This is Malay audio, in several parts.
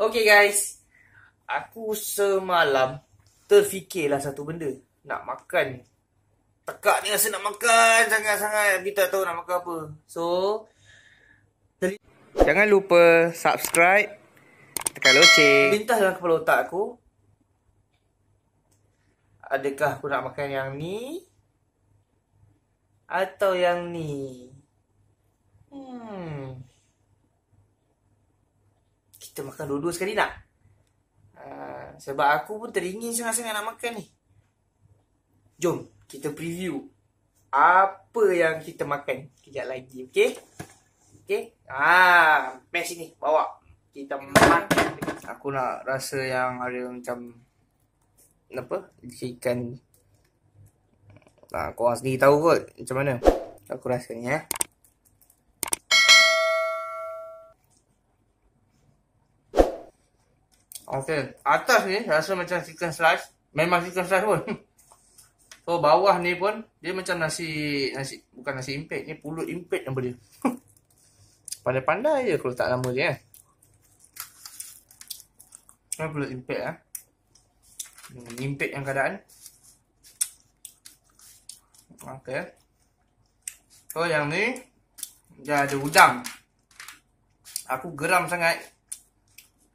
Okay guys Aku semalam Terfikirlah satu benda Nak makan Tekak ni rasa nak makan sangat-sangat Tapi tak tahu nak makan apa So Jangan lupa subscribe Tekan loceng Lintas dalam kepala otak aku Adakah aku nak makan yang ni Atau yang ni kita makan dua-dua sekali nak uh, sebab aku pun teringin sangat-sangat nak makan ni jom kita preview apa yang kita makan kejap lagi okey okey ah, mai sini bawa kita makan aku nak rasa yang ada macam apa chicken Nah, korang sendiri tahu kot macam mana aku rasa ni eh. Okey, atas ni rasa macam chicken slice, memang chicken slice pun. So bawah ni pun dia macam nasi nasi bukan nasi impit ni pulut impit nama dia. Pandai-pandai je kalau tak lama dia. Eh. Ini pulut impit ah. Eh. Hmm, impit yang keadaan. Okey. So yang ni dia ada udang. Aku geram sangat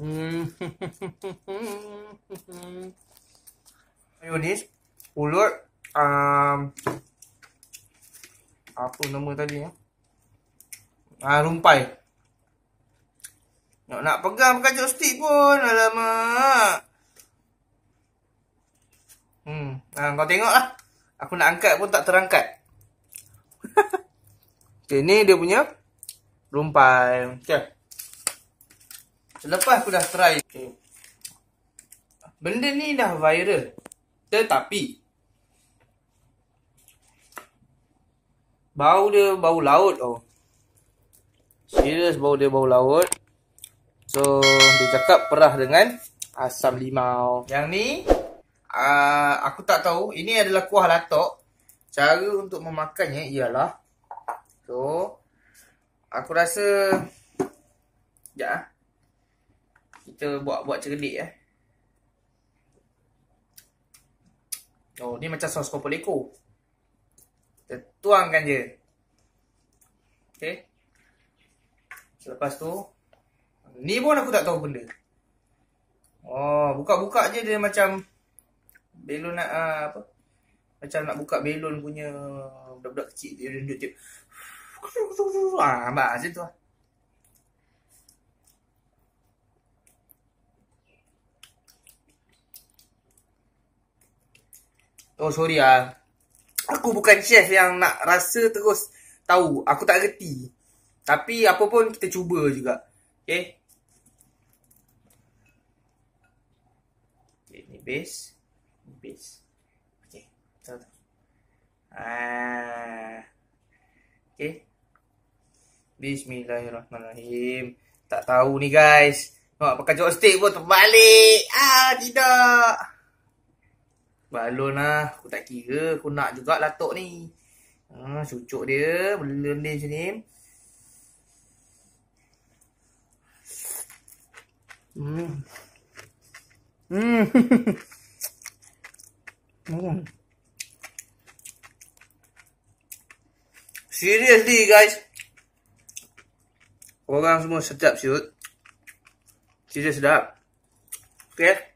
Hmm, Mayonis Ulur um, Apa nama tadi ya? Ah, rumpai Nak nak pegang pakai joystick pun lama. Hmm, ah, kau tengok lah Aku nak angkat pun tak terangkat Okay, ni dia punya Rumpai Okay Selepas aku dah try okay. Benda ni dah viral Tetapi Bau dia bau laut oh. Serius bau dia bau laut So dia cakap perah dengan Asam limau Yang ni uh, Aku tak tahu Ini adalah kuah latok Cara untuk memakannya ialah So Aku rasa kita buat-buat cerdik eh. Oh, ni macam sos kopi leko. Kita tuangkan je. Okey. Selepas tu ni pun aku tak tahu benda. Oh, buka-buka je dia macam belon nak uh, apa? Macam nak buka belon punya budak-budak kecil dia ah, dia tiup. Ah, macam tu. lah. Oh sorry ah. Aku bukan chef yang nak rasa terus tahu. Aku tak reti. Tapi apa pun kita cuba juga. Okay. Okay, ni base. Ni base. Okay. Betul tu. Ah. Okay. Bismillahirrahmanirrahim. Tak tahu ni guys. Nak pakai joystick pun terbalik. Ah, tidak. và luôn à cô tại kỳ cứ cô nọ chú gọi là tội đi à, chú chỗ đứa một lươn đi cho em ừ ừ Seriously guys Orang semua sedap siut Serius sedap Okay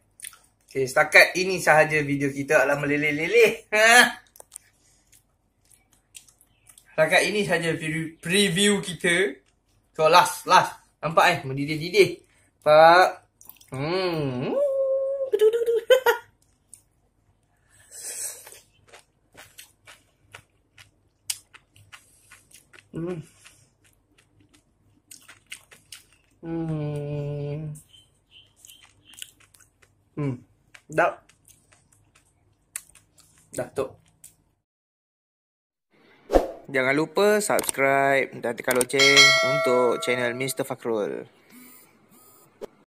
Okay, setakat ini sahaja video kita alam meleleh-leleh. Setakat ini sahaja preview kita. So, last, last. Nampak eh? Mendidih-didih. Pak. Hmm. Duh, duh, duh. hmm. Hmm. Hmm. Dah. Dah tu. Jangan lupa subscribe dan tekan loceng untuk channel Mr. Fakrul.